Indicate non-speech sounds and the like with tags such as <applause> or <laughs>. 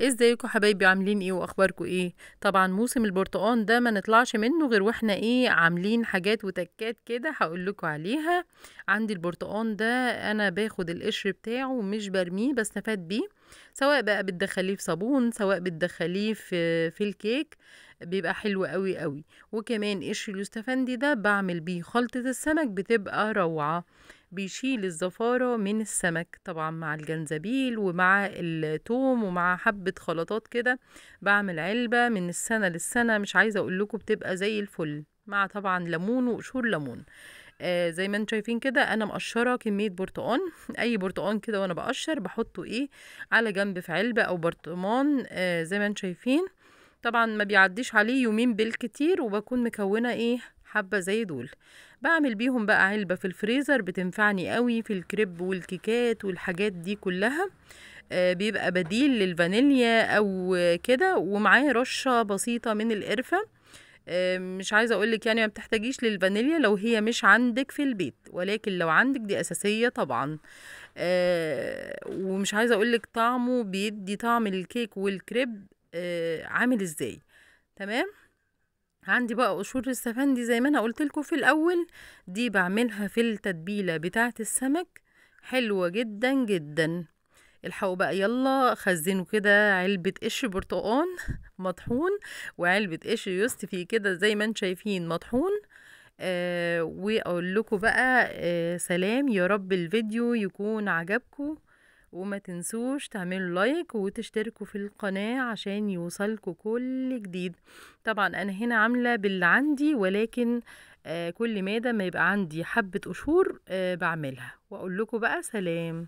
إيه ازيكم حبايبي عاملين ايه واخباركم ايه طبعا موسم البرتقال ده ما نطلعش منه غير واحنا ايه عاملين حاجات وتكات كده هقول لكم عليها عندي البرتقال ده انا باخد القشر بتاعه ومش برميه بستفاد بيه سواء بقى بتدخليه في صابون سواء بتدخليه في في الكيك بيبقى حلو قوي قوي وكمان قشر اليوستفندي ده بعمل بيه خلطة السمك بتبقى روعة بيشيل الزفارة من السمك طبعا مع الجنزبيل ومع التوم ومع حبة خلطات كده بعمل علبة من السنة للسنة مش عايزة اقول لكم بتبقى زي الفل مع طبعا ليمون وقشور ليمون آه زي ما انتم شايفين كده انا مقشره كميه برتقان اي برتقان كده وانا بقشر بحطه ايه على جنب في علبه او برطمان آه زي ما انتم شايفين طبعا ما بيعديش عليه يومين بالكتير وبكون مكونه ايه حبة زي دول بعمل بيهم بقى علبة في الفريزر بتنفعني قوي في الكريب والكيكات والحاجات دي كلها آه، بيبقى بديل للفانيليا او كده ومعاه رشة بسيطة من القرفة آه، مش عايزه اقولك يعني ما بتحتاجيش للفانيليا لو هي مش عندك في البيت ولكن لو عندك دي اساسيه طبعا آه، ومش عايزه اقولك طعمه بيدي طعم الكيك والكريب عامل ازاي تمام عندي بقى قشور السفندي زي ما انا قلت لكم في الاول دي بعملها في التتبيله بتاعه السمك حلوه جدا جدا الحقوا بقى يلا خزنوا كده علبة قش برتقان <laughs> مطحون وعلبة قش يوستفي كده زي ما انتم شايفين مطحون آه واقول لكم بقى آه سلام يا رب الفيديو يكون عجبكم وما تنسوش تعملوا لايك وتشتركوا في القناة عشان يوصلكوا كل جديد طبعا انا هنا عاملة باللي عندي ولكن آه، كل مادة ما يبقى عندي حبة قشور آه، بعملها واقول لكم بقى سلام